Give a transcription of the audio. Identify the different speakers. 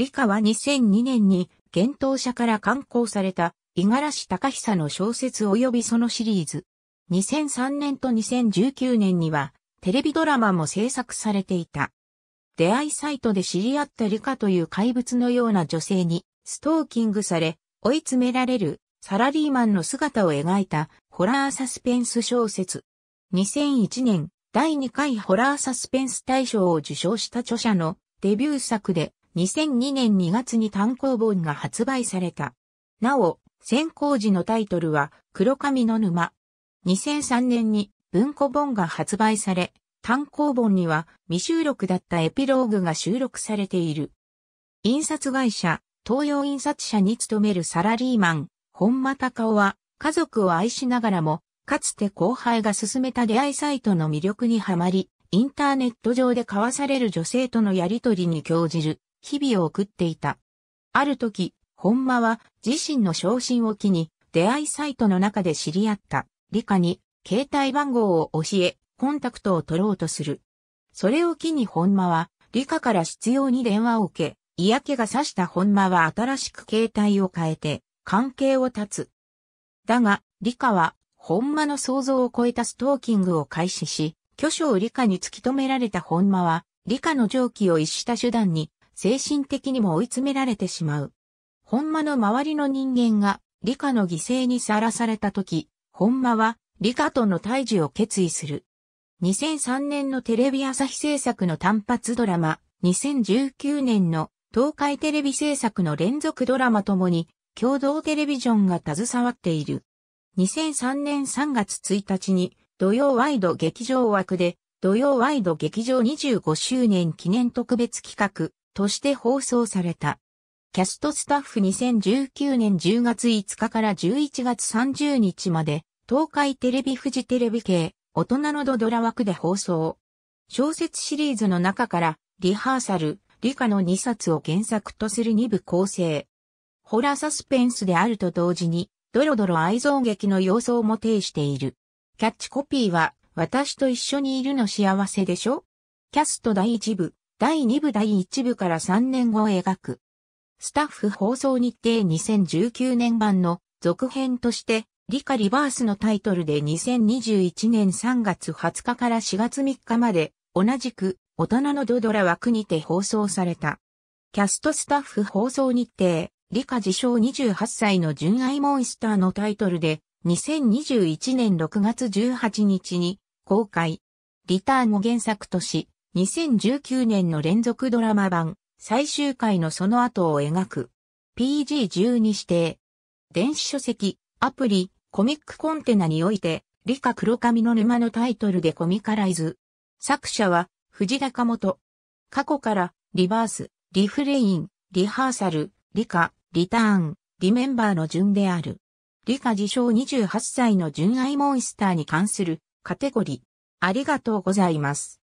Speaker 1: 理科は2002年に、幻冬舎から刊行された、五十嵐隆久の小説及びそのシリーズ。2003年と2019年には、テレビドラマも制作されていた。出会いサイトで知り合った理科という怪物のような女性に、ストーキングされ、追い詰められる、サラリーマンの姿を描いた、ホラーサスペンス小説。2001年、第2回ホラーサスペンス大賞を受賞した著者のデビュー作で、2002年2月に単行本が発売された。なお、先行時のタイトルは黒髪の沼。2003年に文庫本が発売され、単行本には未収録だったエピローグが収録されている。印刷会社、東洋印刷社に勤めるサラリーマン、本間隆夫は家族を愛しながらも、かつて後輩が勧めた出会いサイトの魅力にはまり、インターネット上で交わされる女性とのやりとりに興じる。日々を送っていた。ある時、本間は自身の昇進を機に出会いサイトの中で知り合った理科に携帯番号を教え、コンタクトを取ろうとする。それを機に本間は理科から必要に電話を受け、嫌気がさした本間は新しく携帯を変えて関係を断つ。だが、理科は本間の想像を超えたストーキングを開始し、巨匠理科に突き止められた本間は理科の常軌を逸した手段に精神的にも追い詰められてしまう。本間の周りの人間が理科の犠牲にさらされた時、本間は理科との退治を決意する。2003年のテレビ朝日制作の単発ドラマ、2019年の東海テレビ制作の連続ドラマともに共同テレビジョンが携わっている。2003年3月1日に土曜ワイド劇場枠で土曜ワイド劇場25周年記念特別企画として放送された。キャストスタッフ2019年10月5日から11月30日まで、東海テレビ富士テレビ系、大人のドドラ枠で放送。小説シリーズの中から、リハーサル、理科の2冊を原作とする2部構成。ホラーサスペンスであると同時に、ドロドロ愛憎劇の様相も呈している。キャッチコピーは、私と一緒にいるの幸せでしょキャスト第1部、第2部第1部から3年後を描く。スタッフ放送日程2019年版の続編として、理科リバースのタイトルで2021年3月20日から4月3日まで、同じく大人のドドラ枠にて放送された。キャストスタッフ放送日程、理科自称28歳の純愛モンスターのタイトルで、2021年6月18日に公開。リターンを原作とし、2019年の連続ドラマ版、最終回のその後を描く。PG12 指定。電子書籍、アプリ、コミックコンテナにおいて、理科黒髪の沼のタイトルでコミカライズ。作者は、藤高元。過去から、リバース、リフレイン、リハーサル、理科、リターン、リメンバーの順である。理科自称28歳の純愛モンスターに関するカテゴリー。ありがとうございます。